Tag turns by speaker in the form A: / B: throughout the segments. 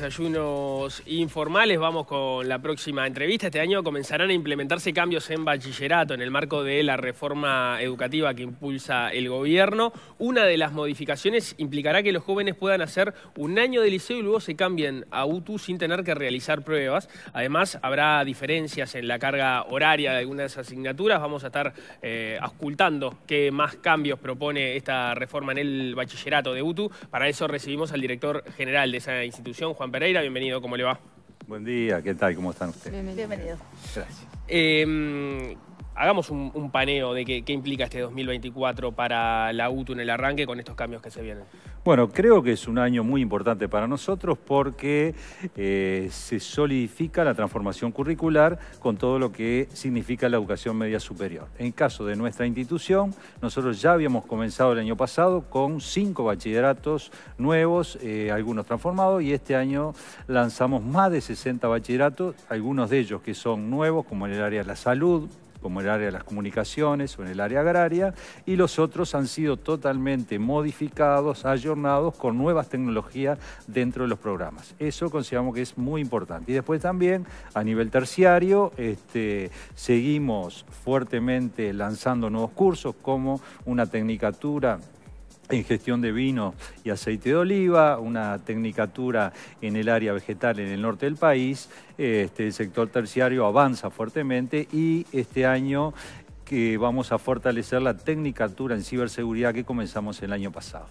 A: desayunos informales. Vamos con la próxima entrevista. Este año comenzarán a implementarse cambios en bachillerato en el marco de la reforma educativa que impulsa el gobierno. Una de las modificaciones implicará que los jóvenes puedan hacer un año de liceo y luego se cambien a UTU sin tener que realizar pruebas. Además, habrá diferencias en la carga horaria de algunas asignaturas. Vamos a estar eh, qué más cambios propone esta reforma en el bachillerato de UTU. Para eso recibimos al director general de esa institución, Juan Pereira, bienvenido, ¿cómo le va?
B: Buen día, ¿qué tal? ¿Cómo están
A: ustedes? Bienvenido. Gracias. Em, hagamos un, paneo de qué, implica este 2024 para la UTU en el arranque con estos cambios que se vienen.
B: Bueno, creo que es un año muy importante para nosotros porque eh, se solidifica la transformación curricular con todo lo que significa la educación media superior. En caso de nuestra institución, nosotros ya habíamos comenzado el año pasado con cinco bachilleratos nuevos, eh, algunos transformados, y este año lanzamos más de 60 bachilleratos, algunos de ellos que son nuevos, como en el área de la salud, como el área de las comunicaciones o en el área agraria, y los otros han sido totalmente modificados, ayornados con nuevas tecnologías dentro de los programas. Eso consideramos que es muy importante. Y después también, a nivel terciario, este, seguimos fuertemente lanzando nuevos cursos como una tecnicatura ingestión de vino y aceite de oliva, una tecnicatura en el área vegetal en el norte del país. Este, el sector terciario avanza fuertemente y este año que vamos a fortalecer la tecnicatura en ciberseguridad que comenzamos el año pasado.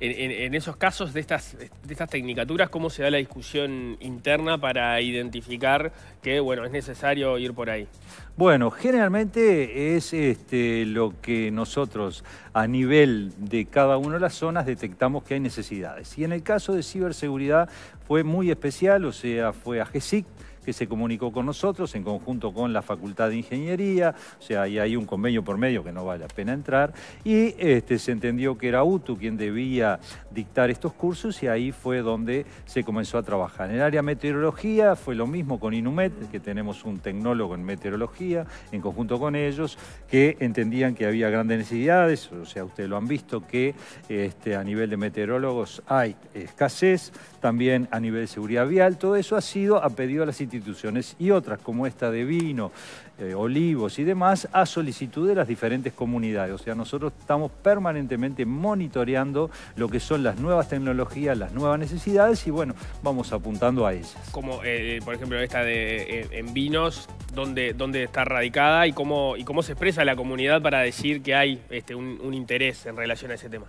A: en, esos casos de estas, de estas tecnicaturas, ¿cómo se da la discusión interna para identificar que bueno, es necesario ir por ahí?
B: Bueno, generalmente es este, lo que nosotros a nivel de cada una de las zonas detectamos que hay necesidades. Y en el caso de ciberseguridad fue muy especial, o sea, fue a GESIC, que se comunicó con nosotros en conjunto con la Facultad de Ingeniería, o sea, ahí hay un convenio por medio que no vale la pena entrar, y este, se entendió que era UTU quien debía dictar estos cursos y ahí fue donde se comenzó a trabajar. En el área meteorología fue lo mismo con Inumet, que tenemos un tecnólogo en meteorología, en conjunto con ellos, que entendían que había grandes necesidades, o sea, ustedes lo han visto, que este, a nivel de meteorólogos hay escasez, también a nivel de seguridad vial, todo eso ha sido a pedido a la instituciones instituciones y otras como esta de vino, eh, olivos y demás a solicitud de las diferentes comunidades. O sea, nosotros estamos permanentemente monitoreando lo que son las nuevas tecnologías, las nuevas necesidades y bueno, vamos apuntando a ellas.
A: Como eh, eh, por ejemplo esta de en vinos, ¿dónde donde está radicada y cómo, y cómo se expresa la comunidad para decir que hay este, un interés en relación a ese tema.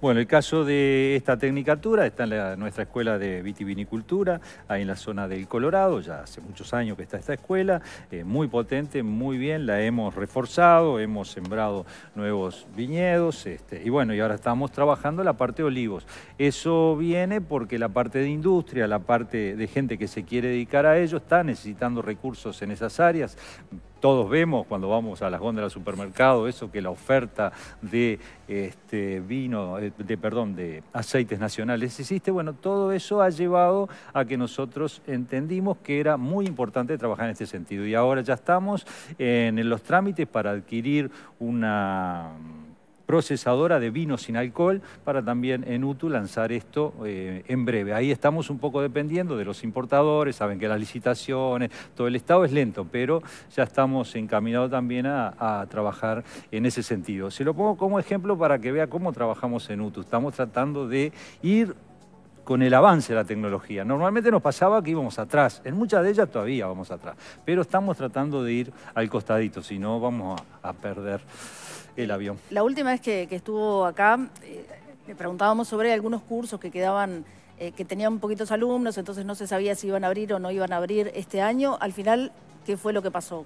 B: Bueno, el caso de esta tecnicatura está en nuestra escuela de vitivinicultura, ahí en la zona del Colorado, ya hace muchos años que está esta escuela, eh, muy potente, muy bien, la hemos reforzado, hemos sembrado nuevos viñedos, este, y bueno, y ahora estamos trabajando la parte de olivos. Eso viene porque la parte de industria, la parte de gente que se quiere dedicar a ello, está necesitando recursos en esas áreas, todos vemos cuando vamos a las góndolas del supermercado, eso que la oferta de este, vino, eh, de, perdón, de aceites nacionales existe, bueno, todo eso ha llevado a que nosotros entendimos que era muy importante trabajar en este sentido. Y ahora ya estamos en los trámites para adquirir una procesadora de vino sin alcohol para también en UTU lanzar esto eh, en breve. Ahí estamos un poco dependiendo de los importadores, saben que las licitaciones, todo el estado es lento, pero ya estamos encaminados también a, trabajar en ese sentido. Se lo pongo como ejemplo para que vea cómo trabajamos en UTU. Estamos tratando de ir con el avance de la tecnología. Normalmente nos pasaba que íbamos atrás, en muchas de ellas todavía vamos atrás, pero estamos tratando de ir al costadito, si no vamos a perder el avión.
C: La última vez que, estuvo acá, eh, le preguntábamos sobre algunos cursos que quedaban, eh, que tenían poquitos alumnos, entonces no se sabía si iban a abrir o no iban a abrir este año. Al final, ¿qué fue lo que pasó?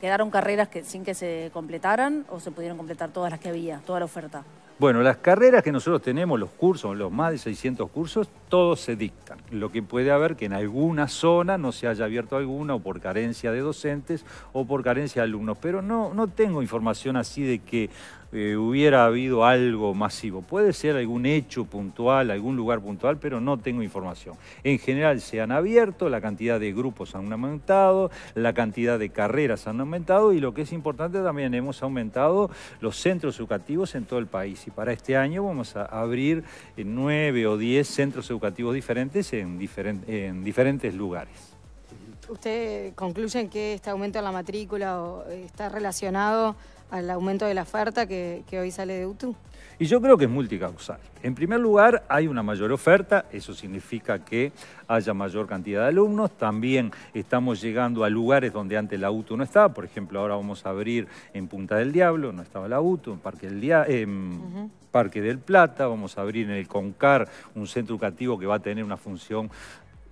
C: ¿Quedaron carreras que, sin que se completaran o se pudieron completar todas las que había, toda la oferta?
B: Bueno, las carreras que nosotros tenemos, los cursos, los más de 600 cursos, todos se dictan. Lo que puede haber que en alguna zona no se haya abierto alguna o por carencia de docentes o por carencia de alumnos. Pero no, no tengo información así de que eh, hubiera habido algo masivo. Puede ser algún hecho puntual, algún lugar puntual, pero no tengo información. En general se han abierto, la cantidad de grupos han aumentado, la cantidad de carreras han aumentado y lo que es importante también hemos aumentado los centros educativos en todo el país. Y para este año vamos a abrir eh, nueve o diez centros educativos diferentes en, diferentes lugares.
D: ¿Usted concluye que este aumento en la matrícula eh, está relacionado al aumento de la oferta que, hoy sale de UTU?
B: Y yo creo que es multicausal. En primer lugar, hay una mayor oferta, eso significa que haya mayor cantidad de alumnos. También estamos llegando a lugares donde antes la UTU no estaba. Por ejemplo, ahora vamos a abrir en Punta del Diablo, no estaba la UTU, en eh, Parque del Plata, vamos a abrir en el CONCAR un centro educativo que va a tener una función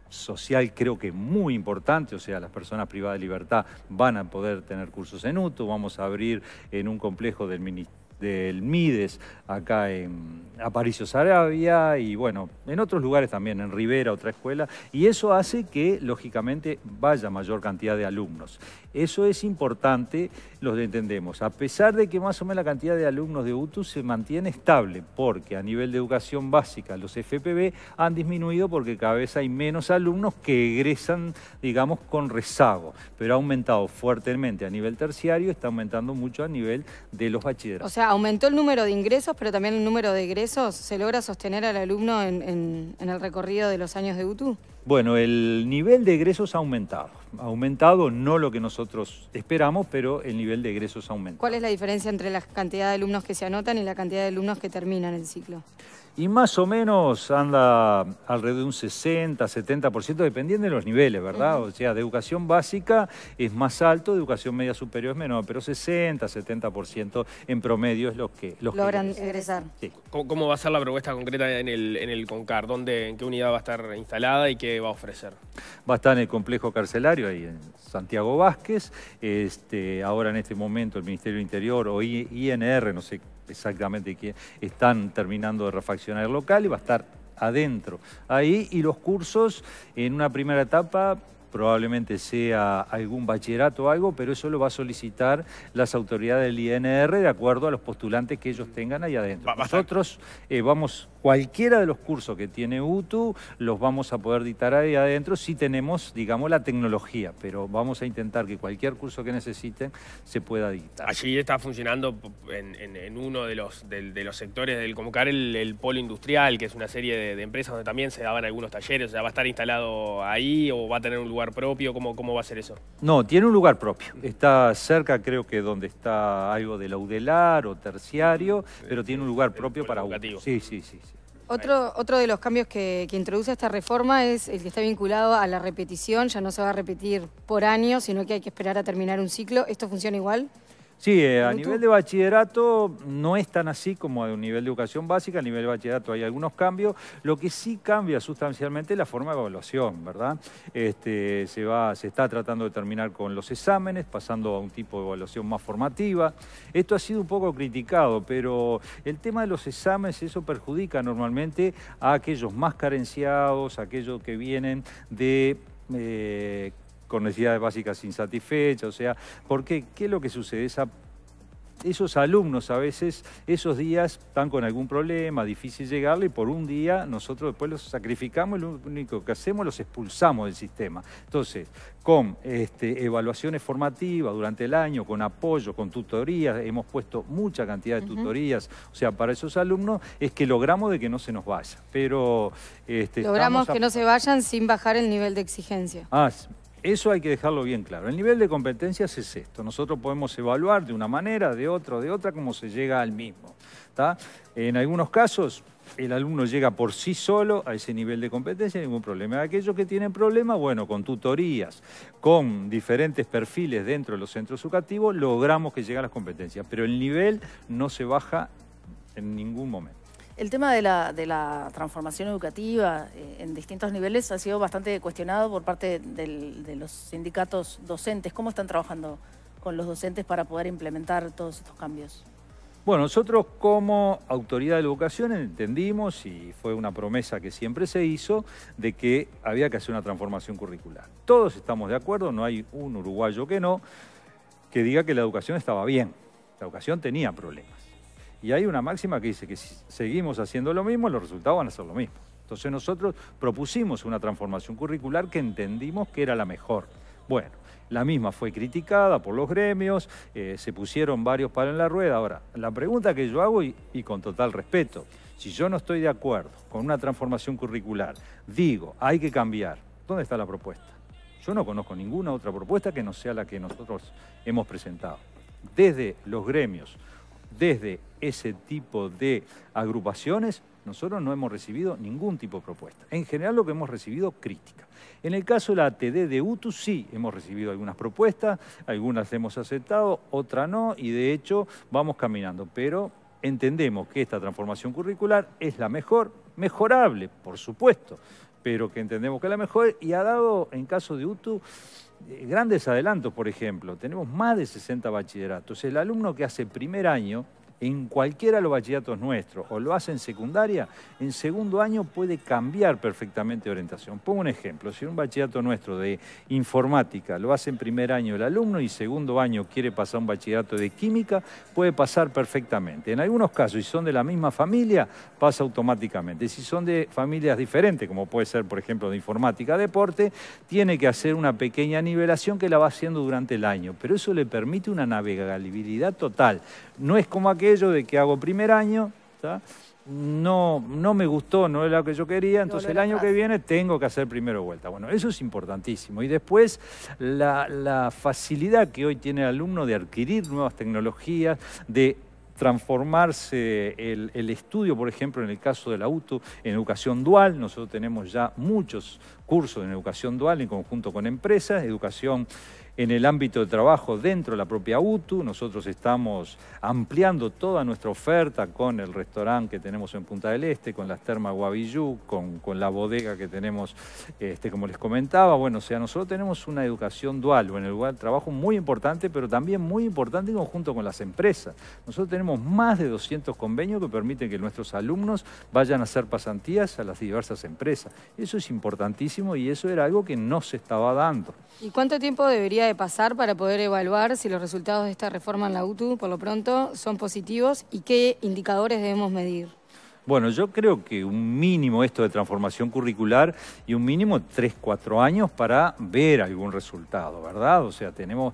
B: social creo que muy importante, o sea, las personas privadas de libertad van a poder tener cursos en UTU, vamos a abrir en un complejo del Ministerio del Mides, acá en Aparicio Sarabia y bueno, en otros lugares también, en Rivera, otra escuela, y eso hace que lógicamente vaya mayor cantidad de alumnos. Eso es importante, lo entendemos, a pesar de que más o menos la cantidad de alumnos de UTU se mantiene estable, porque a nivel de educación básica los FPB han disminuido porque cada vez hay menos alumnos que egresan, digamos, con rezago, pero ha aumentado fuertemente a nivel terciario, está aumentando mucho a nivel de los bachilleratos. sea,
D: aumentó el número de ingresos, pero también el número de egresos. ¿Se logra sostener al alumno en, en el recorrido de los años de UTU?
B: Bueno, el nivel de egresos ha aumentado. Ha aumentado, no lo que nosotros esperamos, pero el nivel de egresos ha aumentado.
D: ¿Cuál es la diferencia entre la cantidad de alumnos que se anotan y la cantidad de alumnos que terminan el ciclo?
B: Y más o menos anda alrededor de un 60, 70%, dependiendo de los niveles, ¿verdad? O sea, de educación básica es más alto, de educación media superior es menor, pero 60, 70% en promedio es lo que... Los Logran
D: egresar.
A: ¿Cómo va a ser la propuesta concreta en el, en el CONCAR? ¿Dónde, ¿En qué unidad va a estar instalada y qué va a ofrecer.
B: Va a estar en el complejo carcelario, ahí en Santiago Vázquez. Este, ahora en este momento el Ministerio del Interior o INR, no sé exactamente quién, están terminando de refaccionar el local y va a estar adentro ahí. Y los cursos en una primera etapa probablemente sea algún bachillerato o algo, pero eso lo va a solicitar las autoridades del INR de acuerdo a los postulantes que ellos tengan ahí adentro. Nosotros eh, vamos, cualquiera de los cursos que tiene UTU, los vamos a poder dictar ahí adentro si tenemos, digamos, la tecnología, pero vamos a intentar que cualquier curso que necesiten se pueda dictar.
A: Allí está funcionando en, uno de los, sectores del que el, el, polo industrial, que es una serie de, de, empresas donde también se daban algunos talleres, o sea, va a estar instalado ahí o va a tener un lugar lugar propio? ¿Cómo, cómo va a ser eso?
B: No, tiene un lugar propio. Está cerca, creo que donde está algo de laudelar o terciario, pero tiene un lugar propio para educativo. Sí, sí, sí. sí.
D: Otro, otro de los cambios que, que, introduce esta reforma es el que está vinculado a la repetición. Ya no se va a repetir por año, sino que hay que esperar a terminar un ciclo. ¿Esto funciona igual?
B: Sí, eh, a nivel de bachillerato no es tan así como a nivel de educación básica, a nivel de bachillerato hay algunos cambios, lo que sí cambia sustancialmente es la forma de evaluación, ¿verdad? Este, se, va, se está tratando de terminar con los exámenes, pasando a un tipo de evaluación más formativa. Esto ha sido un poco criticado, pero el tema de los exámenes, eso perjudica normalmente a aquellos más carenciados, aquellos que vienen de... Eh, con necesidades básicas insatisfechas, o sea, ¿por qué? ¿Qué es lo que sucede? esos alumnos a veces, esos días están con algún problema, difícil llegarle, y por un día nosotros después los sacrificamos y lo único que hacemos los expulsamos del sistema. Entonces, con este, evaluaciones formativas durante el año, con apoyo, con tutorías, hemos puesto mucha cantidad de tutorías, o sea, para esos alumnos es que logramos de que no se nos vaya, pero... Este, logramos que no se
D: vayan sin bajar el nivel de exigencia.
B: Ah, eso hay que dejarlo bien claro. El nivel de competencias es esto. Nosotros podemos evaluar de una manera, de otra, de otra, cómo se llega al mismo. En algunos casos, el alumno llega por sí solo a ese nivel de competencia, ningún problema. Aquellos que tienen problemas, bueno, con tutorías, con diferentes perfiles dentro de los centros educativos, logramos que lleguen a las competencias. Pero el nivel no se baja en ningún momento.
C: El tema de la, transformación educativa eh, en distintos niveles ha sido bastante cuestionado por parte de los sindicatos docentes. ¿Cómo están trabajando con los docentes para poder implementar todos estos cambios?
B: Bueno, nosotros como autoridad de la educación entendimos, y fue una promesa que siempre se hizo, de que había que hacer una transformación curricular. Todos estamos de acuerdo, no hay un uruguayo que no, que diga que la educación estaba bien. La educación tenía problemas. Y hay una máxima que dice que si seguimos haciendo lo mismo, los resultados van a ser lo mismo. Entonces nosotros propusimos una transformación curricular que entendimos que era la mejor. Bueno, la misma fue criticada por los gremios, eh, se pusieron varios palos en la rueda. Ahora, la pregunta que yo hago, y con total respeto, si yo no estoy de acuerdo con una transformación curricular, digo, hay que cambiar, ¿dónde está la propuesta? Yo no conozco ninguna otra propuesta que no sea la que nosotros hemos presentado. Desde los gremios, desde ese tipo de agrupaciones, nosotros no hemos recibido ningún tipo de propuesta. En general lo que hemos recibido, crítica. En el caso de la ATD de UTU sí hemos recibido algunas propuestas, algunas hemos aceptado, otras no, y de hecho vamos caminando. Pero entendemos que esta transformación curricular es la mejor, mejorable, por supuesto, pero que entendemos que es la mejor y ha dado, en caso de UTU, eh, grandes adelantos, por ejemplo. Tenemos más de 60 bachilleratos. El alumno que hace primer año en cualquiera de los bachilleratos nuestros o lo hace en secundaria, en segundo año puede cambiar perfectamente de orientación. Pongo un ejemplo, si un bachillerato nuestro de informática lo hace en primer año el alumno y segundo año quiere pasar un bachillerato de química, puede pasar perfectamente. En algunos casos, si son de la misma familia, pasa automáticamente. Si son de familias diferentes, como puede ser, por ejemplo, de informática deporte, tiene que hacer una pequeña nivelación que la va haciendo durante el año. Pero eso le permite una navegabilidad total. No es como aquel de que hago primer año, no, me gustó, no era lo que yo quería, entonces el año que viene tengo que hacer primero vuelta. Bueno, eso es importantísimo. Y después la, facilidad que hoy tiene el alumno de adquirir nuevas tecnologías, de transformarse el, el, estudio, por ejemplo, en el caso del auto, en educación dual. Nosotros tenemos ya muchos cursos en educación dual en conjunto con empresas, educación en el ámbito de trabajo dentro de la propia UTU. Nosotros estamos ampliando toda nuestra oferta con el restaurante que tenemos en Punta del Este, con las termas Guavillú, con, la bodega que tenemos, este, como les comentaba. Bueno, o sea, nosotros tenemos una educación dual o en el lugar trabajo muy importante, pero también muy importante en conjunto con las empresas. Nosotros tenemos más de 200 convenios que permiten que nuestros alumnos vayan a hacer pasantías a las diversas empresas. Eso es importantísimo y eso era algo que no se estaba dando.
D: ¿Y cuánto tiempo debería de pasar para poder evaluar si los resultados de esta reforma en la UTU, por lo pronto, son positivos y qué indicadores debemos medir?
B: Bueno, yo creo que un mínimo esto de transformación curricular y un mínimo 3, 4 años para ver algún resultado, ¿verdad? O sea, tenemos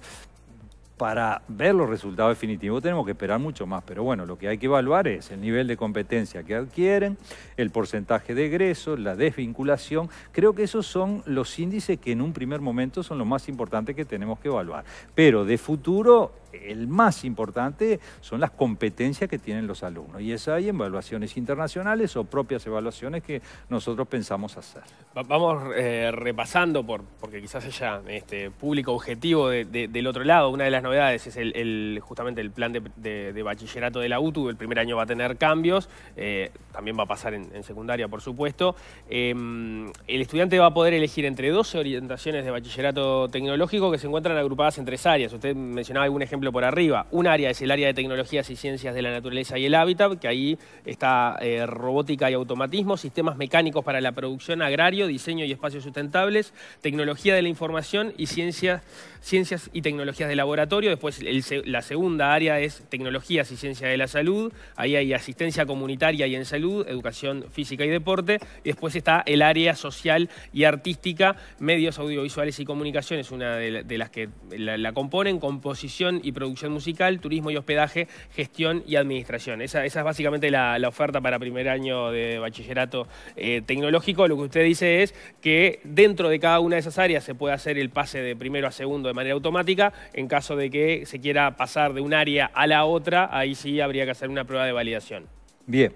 B: para ver los resultados definitivos tenemos que esperar mucho más, pero bueno, lo que hay que evaluar es el nivel de competencia que adquieren, el porcentaje de egresos, la desvinculación. Creo que esos son los índices que en un primer momento son los más importantes que tenemos que evaluar. Pero de futuro el más importante son las competencias que tienen los alumnos. Y es hay evaluaciones internacionales o propias evaluaciones que nosotros pensamos hacer.
A: vamos eh, repasando, por, porque quizás haya este, público objetivo del otro lado. Una de las novedades es el, justamente el plan de, bachillerato de la UTU. El primer año va a tener cambios. Eh, también va a pasar en, secundaria, por supuesto. Eh, el estudiante va a poder elegir entre 12 orientaciones de bachillerato tecnológico que se encuentran agrupadas en tres áreas. Usted mencionaba algún ejemplo por arriba. Un área es el área de tecnologías y ciencias de la naturaleza y el hábitat, que ahí está eh, robótica y automatismo, sistemas mecánicos para la producción, agrario, diseño y espacios sustentables, tecnología de la información y ciencias, ciencias y tecnologías de laboratorio. Después la segunda área es tecnologías y ciencias de la salud. Ahí hay asistencia comunitaria y en salud, educación física y deporte. Y después está el área social y artística, medios audiovisuales y comunicaciones, una de, las que la, la componen, composición y producción musical, turismo y hospedaje, gestión y administración. Esa, es básicamente la, oferta para primer año de bachillerato eh, tecnológico. Lo que usted dice es que dentro de cada una de esas áreas se puede hacer el pase de primero a segundo de manera automática. En caso de que se quiera pasar de un área a la otra, ahí sí habría que hacer una prueba de validación.
B: Bien,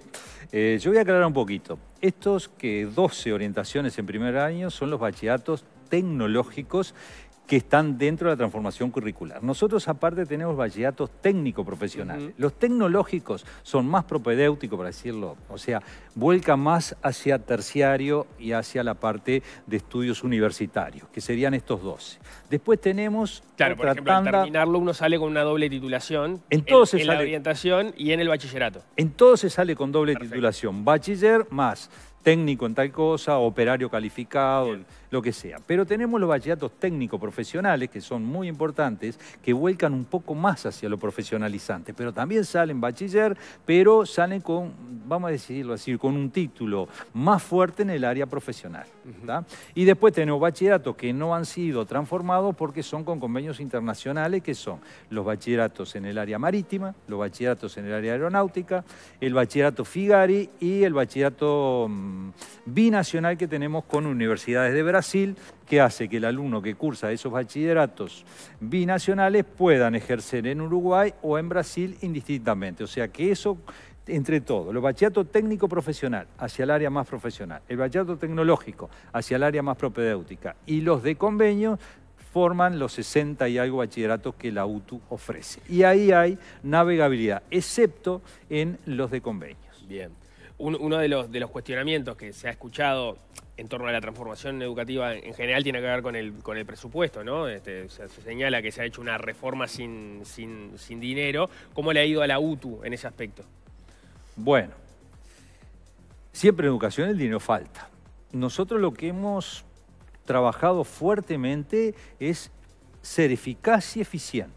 B: eh, yo voy a aclarar un poquito. Estos que 12 orientaciones en primer año son los bachilleratos tecnológicos que están dentro de la transformación curricular. Nosotros aparte tenemos bachilleratos técnico-profesionales. Los tecnológicos son más propedéuticos, para decirlo, o sea, vuelca más hacia terciario y hacia la parte de estudios universitarios, que serían estos 12. Después tenemos Claro, por ejemplo, al terminarlo
A: uno sale con una doble titulación en, la orientación y en el bachillerato.
B: En todo se sale con doble titulación, bachiller más técnico en tal cosa, operario calificado, lo que sea. Pero tenemos los bachilleratos técnico-profesionales, que son muy importantes, que vuelcan un poco más hacia lo profesionalizante. Pero también salen bachiller, pero salen con, vamos a decirlo así, con un título más fuerte en el área profesional. Y después tenemos bachilleratos que no han sido transformados porque son con convenios internacionales, que son los bachilleratos en el área marítima, los bachilleratos en el área aeronáutica, el bachillerato Figari y el bachillerato mm, binacional que tenemos con universidades de Brasil Brasil, que hace que el alumno que cursa esos bachilleratos binacionales puedan ejercer en Uruguay o en Brasil indistintamente. O sea que eso entre todo, los bachilleratos técnico profesional hacia el área más profesional, el bachillerato tecnológico hacia el área más propedéutica y los de convenio forman los 60 y algo bachilleratos que la UTU ofrece. Y ahí hay navegabilidad, excepto en los de convenios.
A: Bien uno de los, cuestionamientos que se ha escuchado en torno a la transformación educativa en general tiene que ver con el, presupuesto, ¿no? Este, se, señala que se ha hecho una reforma sin, sin, dinero. ¿Cómo le ha ido a la UTU en ese aspecto?
B: Bueno, siempre en educación el dinero falta. Nosotros lo que hemos trabajado fuertemente es ser eficaz y eficiente.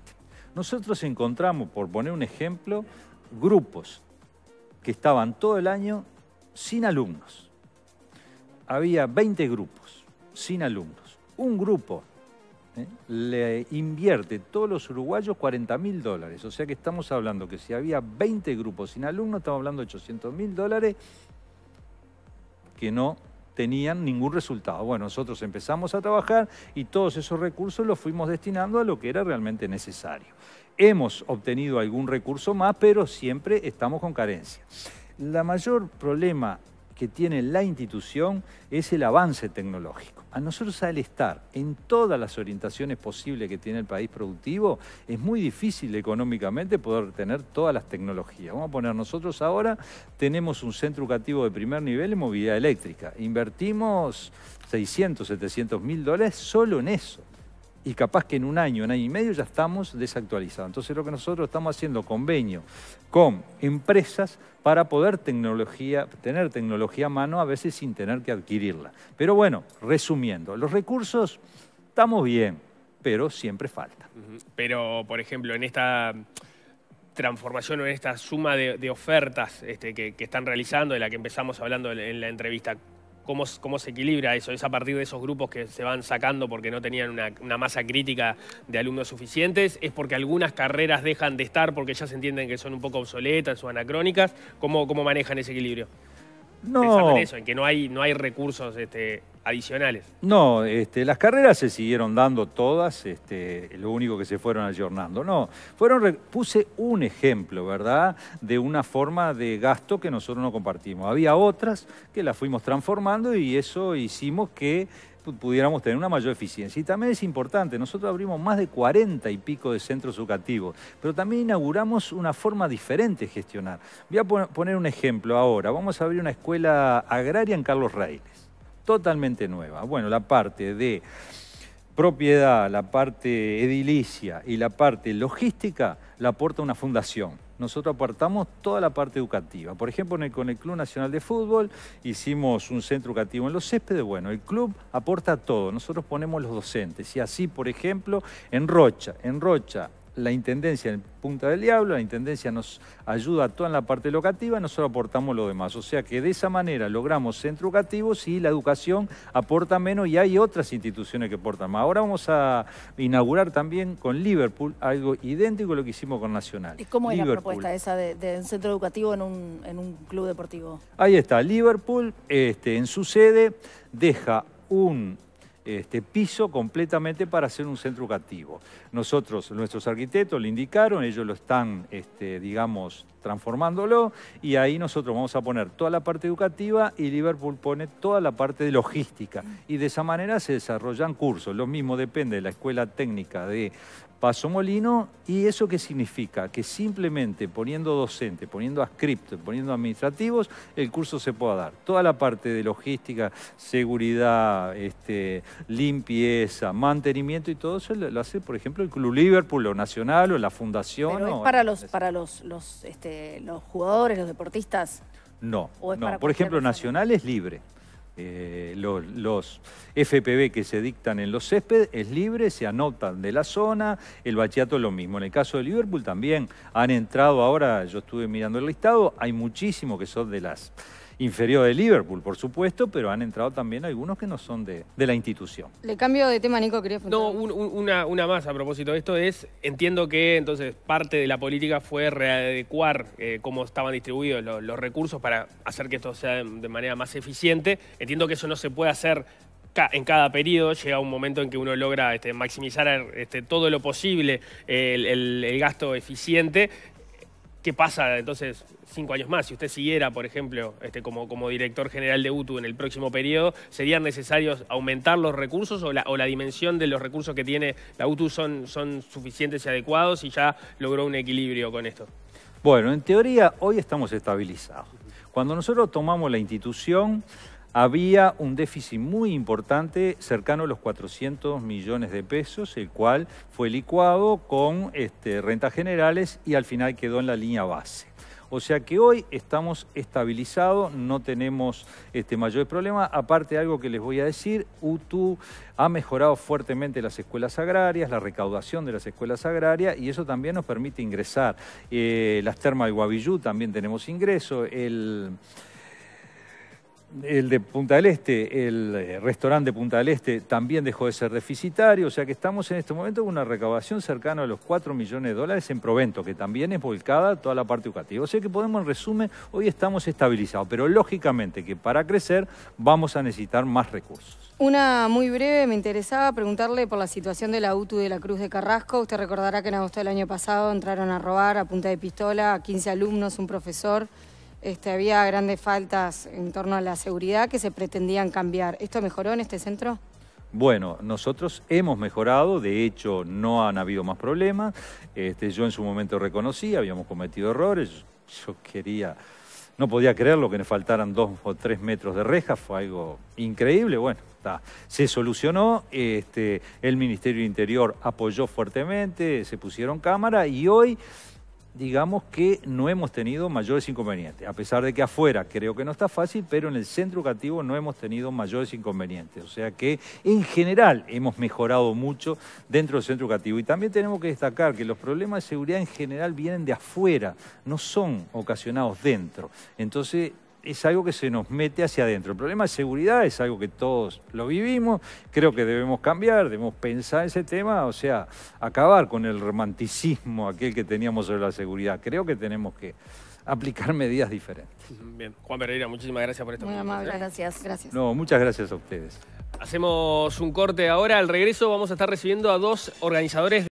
B: Nosotros encontramos, por poner un ejemplo, grupos que estaban todo el año sin alumnos. Había 20 grupos sin alumnos. Un grupo ¿eh? le invierte todos los uruguayos 40 mil dólares. O sea que estamos hablando que si había 20 grupos sin alumnos, estamos hablando de 800 mil dólares que no tenían ningún resultado. Bueno, nosotros empezamos a trabajar y todos esos recursos los fuimos destinando a lo que era realmente necesario. Hemos obtenido algún recurso más, pero siempre estamos con carencia. La mayor problema que tiene la institución es el avance tecnológico. A nosotros al estar en todas las orientaciones posibles que tiene el país productivo, es muy difícil económicamente poder tener todas las tecnologías. Vamos a poner, nosotros ahora tenemos un centro educativo de primer nivel en movilidad eléctrica. Invertimos 600, 700 mil dólares solo en eso y capaz que en un año, un año y medio ya estamos desactualizados. Entonces lo que nosotros estamos haciendo convenio con empresas para poder tecnología, tener tecnología a mano a veces sin tener que adquirirla. Pero bueno, resumiendo, los recursos estamos bien, pero siempre falta
A: Pero, por ejemplo, en esta transformación o en esta suma de, ofertas este, que, que, están realizando, de la que empezamos hablando en la entrevista, cómo, se equilibra eso. Es a partir de esos grupos que se van sacando porque no tenían una, masa crítica de alumnos suficientes, es porque algunas carreras dejan de estar porque ya se entienden que son un poco obsoletas o anacrónicas. ¿Cómo, cómo manejan ese equilibrio? No. Pensando eso, en que no hay, no hay recursos este, adicionales.
B: No, este, las carreras se siguieron dando todas, este, lo único que se fueron ayornando. No, fueron, puse un ejemplo, ¿verdad?, de una forma de gasto que nosotros no compartimos. Había otras que las fuimos transformando y eso hicimos que pudiéramos tener una mayor eficiencia. Y también es importante, nosotros abrimos más de 40 y pico de centros educativos, pero también inauguramos una forma diferente de gestionar. Voy a poner un ejemplo ahora. Vamos a abrir una escuela agraria en Carlos Reyes totalmente nueva. Bueno, la parte de propiedad, la parte edilicia y la parte logística la aporta una fundación. Nosotros aportamos toda la parte educativa. Por ejemplo, con el Club Nacional de Fútbol hicimos un centro educativo en los céspedes. Bueno, el club aporta todo. Nosotros ponemos los docentes. Y así, por ejemplo, en Rocha, en Rocha, la Intendencia en Punta del Diablo, la Intendencia nos ayuda a toda en la parte locativa, nosotros aportamos lo demás. O sea que de esa manera logramos centro educativo y la educación aporta menos y hay otras instituciones que aportan más. Ahora vamos a inaugurar también con Liverpool algo idéntico a lo que hicimos con Nacional. ¿Y cómo es la propuesta
C: esa de, un centro educativo en un, club deportivo?
B: Ahí está, Liverpool este, en su sede deja un este, piso completamente para hacer un centro educativo. Nosotros, nuestros arquitectos le indicaron, ellos lo están, este, digamos, transformándolo y ahí nosotros vamos a poner toda la parte educativa y Liverpool pone toda la parte de logística y de esa manera se desarrollan cursos. Lo mismo depende de la escuela técnica de Paso Molino y eso qué significa? Que simplemente poniendo docente, poniendo ascriptos poniendo administrativos, el curso se pueda dar. Toda la parte de logística, seguridad, este, limpieza, mantenimiento y todo eso lo hace, por ejemplo, el Club Liverpool o Nacional o la Fundación. para
C: los, para los, los este los jugadores, los deportistas?
B: No, no. Por ejemplo, Nacional es libre. Eh, los, los, FPB que se dictan en los césped es libre, se anotan de la zona, el bachiato es lo mismo. En el caso de Liverpool también han entrado ahora, yo estuve mirando el listado, hay muchísimos que son de las inferior de Liverpool, por supuesto, pero han entrado también algunos que no son de, la institución.
D: Le cambio de tema, Nico, quería No,
A: una, más a propósito de esto es, entiendo que entonces parte de la política fue readecuar eh, cómo estaban distribuidos los, recursos para hacer que esto sea de manera más eficiente. Entiendo que eso no se puede hacer en cada periodo llega un momento en que uno logra este, maximizar este, todo lo posible eh, el gasto eficiente ¿qué pasa entonces cinco años más? Si usted siguiera, por ejemplo, este, como, director general de UTU en el próximo periodo, ¿serían necesarios aumentar los recursos o la, dimensión de los recursos que tiene la UTU son suficientes y adecuados y ya logró un equilibrio con esto?
B: Bueno, en teoría hoy estamos estabilizados. Cuando nosotros tomamos la institución, había un déficit muy importante, cercano a los 400 millones de pesos, el cual fue licuado con este, rentas generales y al final quedó en la línea base. O sea que hoy estamos estabilizados, no tenemos este, mayor problema. Aparte, algo que les voy a decir, UTU ha mejorado fuertemente las escuelas agrarias, la recaudación de las escuelas agrarias y eso también nos permite ingresar. Eh, las termas de Guavillú también tenemos ingreso. El, el de Punta del Este, el eh, restaurante de Punta del Este también dejó de ser deficitario, o sea que estamos en este momento con una recaudación cercana a los 4 millones de dólares en provento, que también es volcada toda la parte educativa. O sea que podemos, en resumen, hoy estamos estabilizados, pero lógicamente que para crecer vamos a necesitar más recursos.
D: Una muy breve, me interesaba preguntarle por la situación de la UTU de la Cruz de Carrasco. Usted recordará que en agosto del año pasado entraron a robar a punta de pistola a 15 alumnos, un profesor. Este, había grandes faltas en torno a la seguridad que se pretendían cambiar. ¿Esto mejoró en este centro?
B: Bueno, nosotros hemos mejorado, de hecho no han habido más problemas. Este, yo en su momento reconocí, habíamos cometido errores, yo quería, no podía creerlo que me faltaran dos o tres metros de reja, fue algo increíble, bueno, está, se solucionó, este, el Ministerio de Interior apoyó fuertemente, se pusieron cámara y hoy digamos que no hemos tenido mayores inconvenientes, a pesar de que afuera creo que no está fácil, pero en el centro educativo no hemos tenido mayores inconvenientes. O sea que en general hemos mejorado mucho dentro del centro educativo. Y también tenemos que destacar que los problemas de seguridad en general vienen de afuera, no son ocasionados dentro. Entonces, es algo que se nos mete hacia adentro. El problema de seguridad es algo que todos lo vivimos, creo que debemos cambiar, debemos pensar ese tema, o sea, acabar con el romanticismo aquel que teníamos sobre la seguridad. Creo que tenemos que aplicar medidas diferentes.
A: Bien, Juan Pereira, muchísimas gracias por esta Muy amable,
C: gracias. gracias.
A: No, muchas gracias a ustedes. Hacemos un corte ahora, al regreso vamos a estar recibiendo a dos organizadores.